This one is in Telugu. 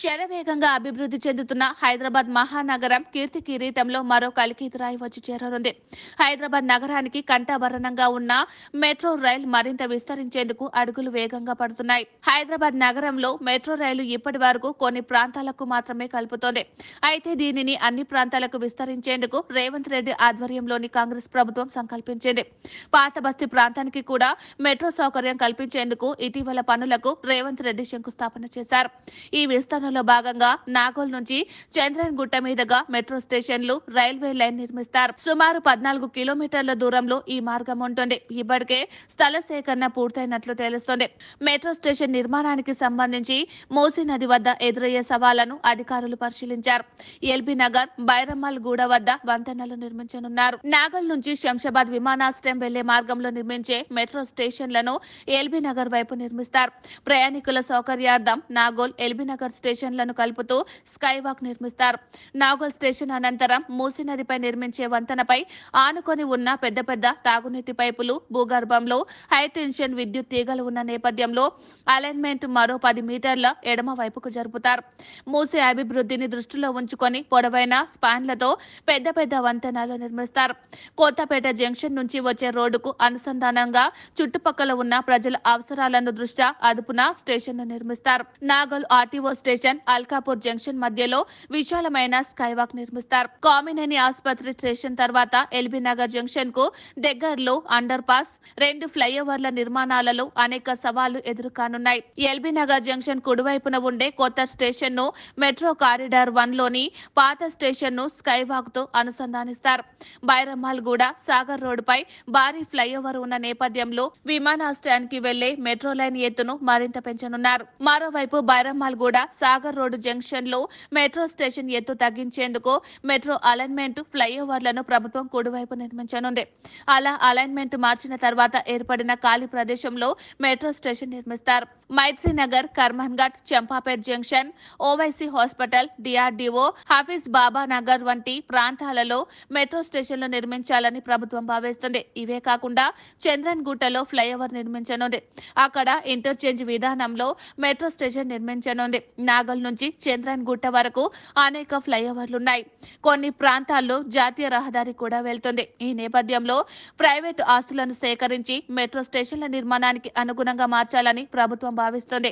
శరవేగంగా అభివృద్ధి చెందుతున్న హైదరాబాద్ మహానగరం కీర్తి కిరీటంలో మరో రాయి వచ్చి చేరనుంది హైదరాబాద్ నగరానికి కంఠాభరణంగా ఉన్న మెట్రో రైల్ మరింత విస్తరించేందుకు అడుగులు వేగంగా పడుతున్నాయి హైదరాబాద్ నగరంలో మెట్రో రైలు ఇప్పటి వరకు కొన్ని ప్రాంతాలకు మాత్రమే కలుపుతోంది అయితే దీనిని అన్ని ప్రాంతాలకు విస్తరించేందుకు రేవంత్ రెడ్డి ఆధ్వర్యంలోని కాంగ్రెస్ ప్రభుత్వం సంకల్పించింది పాతబస్తీ ప్రాంతానికి కూడా మెట్రో సౌకర్యం కల్పించేందుకు ఇటీవల పనులకు రేవంత్ రెడ్డి శంకుస్థాపన చేశారు ఈ విస్తరణ ప్రయత్నంలో భాగంగా నాగోల్ నుంచి చంద్రన్ గుట్ట మీదుగా మెట్రో స్టేషన్లు రైల్వే లైన్ నిర్మిస్తారు సుమారు పద్నాలుగు కిలోమీటర్ల దూరంలో ఈ మార్గం ఉంటుంది ఇప్పటికే స్థల సేకరణ పూర్తయినట్లు తెలుస్తోంది మెట్రో స్టేషన్ నిర్మాణానికి సంబంధించి మూసీ నది వద్ద ఎదురయ్యే సవాళ్లను అధికారులు పరిశీలించారు ఎల్బీ నగర్ బైరమ్మల్ గూడ వద్ద వంతెనలు నిర్మించనున్నారు నాగల్ నుంచి శంషాబాద్ విమానాశ్రయం వెళ్లే మార్గంలో నిర్మించే మెట్రో స్టేషన్లను ఎల్బీ నగర్ వైపు నిర్మిస్తారు ప్రయాణికుల సౌకర్యార్థం నాగోల్ ఎల్బీ నగర్ స్టేషన్ స్టేషన్లను కలుపుతూ స్కైవాక్ నిర్మిస్తారు నాగోల్ స్టేషన్ అనంతరం మూసీ నదిపై నిర్మించే వంతెనపై ఆనుకొని ఉన్న పెద్ద పెద్ద తాగునీటి పైపులు భూగర్భంలో హైటెన్షన్ విద్యుత్ తీగలు ఉన్న నేపథ్యంలో అలైన్మెంట్ మరో పది మీటర్ల ఎడమ వైపుకు జరుపుతారు మూసీ అభివృద్ధిని దృష్టిలో ఉంచుకొని పొడవైన స్పాన్లతో పెద్ద పెద్ద వంతెనలు నిర్మిస్తారు కోతపేట జంక్షన్ నుంచి వచ్చే రోడ్డుకు అనుసంధానంగా చుట్టుపక్కల ఉన్న ప్రజల అవసరాలను దృష్ట్యా అదుపున స్టేషన్ నిర్మిస్తారు Nagole RTO station station Alkapur junction మధ్యలో విశాలమైన స్కైవాక్ నిర్మిస్తారు కామినేని ఆసుపత్రి స్టేషన్ తర్వాత ఎల్బీ నగర్ జంక్షన్ కు దగ్గరలో అండర్ పాస్ రెండు ఫ్లైఓవర్ల నిర్మాణాలలో అనేక సవాళ్లు ఎదుర్కానున్నాయి ఎల్బీ నగర్ జంక్షన్ కుడివైపున ఉండే కొత్త స్టేషన్ ను మెట్రో కారిడార్ వన్ లోని పాత స్టేషన్ ను స్కైవాక్ తో అనుసంధానిస్తారు బైరమ్మాల్గూడ సాగర్ రోడ్డుపై భారీ ఫ్లైఓవర్ ఉన్న నేపథ్యంలో విమానాశ్రయానికి వెళ్లే మెట్రో లైన్ ఎత్తును మరింత పెంచనున్నారు మరోవైపు బైరమ్మాల్గూడ సాగర్ రోడ్డు జంక్షన్ లో మెట్రో స్టేషన్ ఎత్తు తగ్గించేందుకు మెట్రో అలైన్మెంట్ ఫ్లైఓవర్లను ప్రభుత్వం కుడివైపు నిర్మించనుంది అలా అలైన్మెంట్ మార్చిన తర్వాత ఏర్పడిన ఖాళీ ప్రదేశంలో మెట్రో స్టేషన్ నిర్మిస్తారు Maitrinagar Karman Ghat Champapet junction Owaisi hospital DRDO Hafeez Baba Nagar వంటి ప్రాంతాలలో మెట్రో స్టేషన్లు నిర్మించాలని ప్రభుత్వం భావిస్తుంది ఇవే కాకుండా చంద్రన్ గుట్టలో ఫ్లైఓవర్ నిర్మించనుంది అక్కడ ఇంటర్చేంజ్ విధానంలో మెట్రో స్టేషన్ నిర్మించనుంది నాగల్ నుంచి చంద్రన్ గుట్ట వరకు అనేక ఫ్లైఓవర్లున్నాయి కొన్ని ప్రాంతాల్లో జాతీయ రహదారి కూడా వెళ్తుంది ఈ నేపథ్యంలో ప్రైవేటు ఆస్తులను సేకరించి మెట్రో స్టేషన్ల నిర్మాణానికి అనుగుణంగా మార్చాలని ప్రభుత్వం భావిస్తోంది